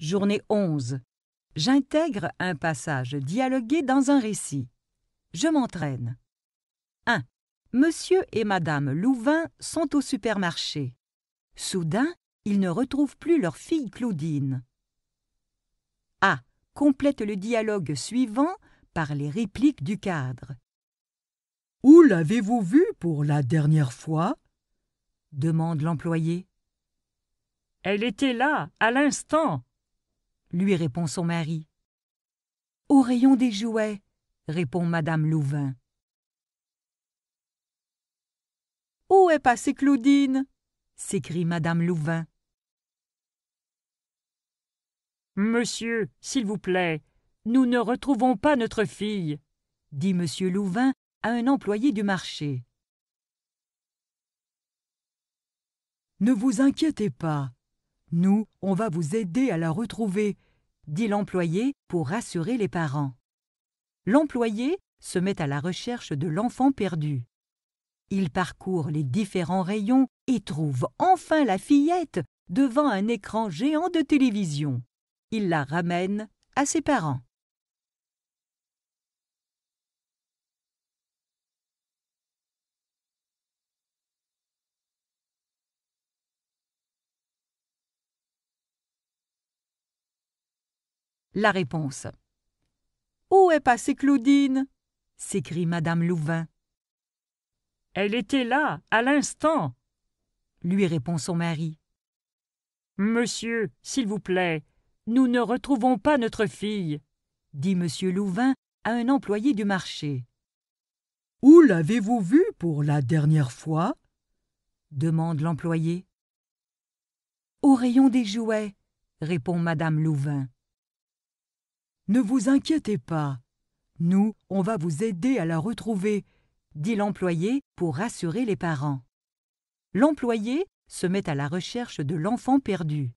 Journée 11. J'intègre un passage dialogué dans un récit. Je m'entraîne. 1. Monsieur et Madame Louvain sont au supermarché. Soudain, ils ne retrouvent plus leur fille Claudine. A. Complète le dialogue suivant par les répliques du cadre. Où l'avez-vous vue pour la dernière fois demande l'employé. Elle était là, à l'instant, lui répond son mari. Au rayon des jouets, répond madame Louvain. Où est passée Claudine s'écrie madame Louvain. Monsieur, s'il vous plaît, nous ne retrouvons pas notre fille, dit monsieur Louvain à un employé du marché. Ne vous inquiétez pas. Nous, on va vous aider à la retrouver dit l'employé pour rassurer les parents. L'employé se met à la recherche de l'enfant perdu. Il parcourt les différents rayons et trouve enfin la fillette devant un écran géant de télévision. Il la ramène à ses parents. La réponse. Où est passée Claudine s'écrie Madame Louvain. Elle était là, à l'instant, lui répond son mari. Monsieur, s'il vous plaît, nous ne retrouvons pas notre fille, dit Monsieur Louvain à un employé du marché. Où l'avez-vous vue pour la dernière fois demande l'employé. Au rayon des jouets, répond Madame Louvain. Ne vous inquiétez pas. Nous, on va vous aider à la retrouver, dit l'employé pour rassurer les parents. L'employé se met à la recherche de l'enfant perdu.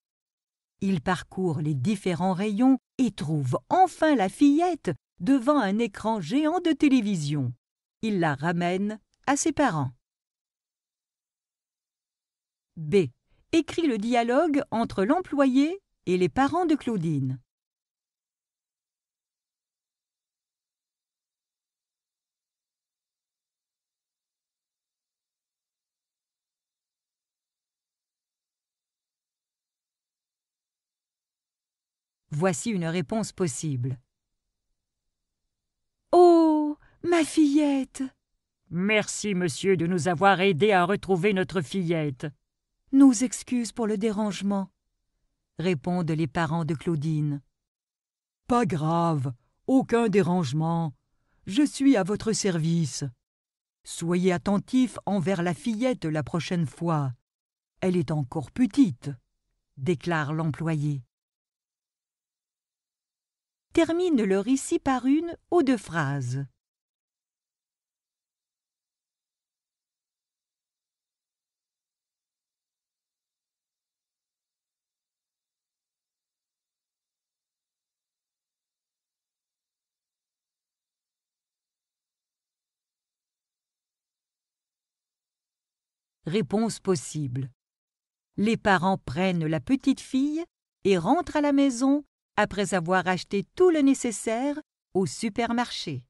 Il parcourt les différents rayons et trouve enfin la fillette devant un écran géant de télévision. Il la ramène à ses parents. B. Écrit le dialogue entre l'employé et les parents de Claudine. Voici une réponse possible. Oh ma fillette Merci, monsieur, de nous avoir aidés à retrouver notre fillette. Nous excuses pour le dérangement, répondent les parents de Claudine. Pas grave, aucun dérangement. Je suis à votre service. Soyez attentif envers la fillette la prochaine fois. Elle est encore petite, déclare l'employé termine le récit par une ou deux phrases. Réponse possible. Les parents prennent la petite fille et rentrent à la maison après avoir acheté tout le nécessaire au supermarché.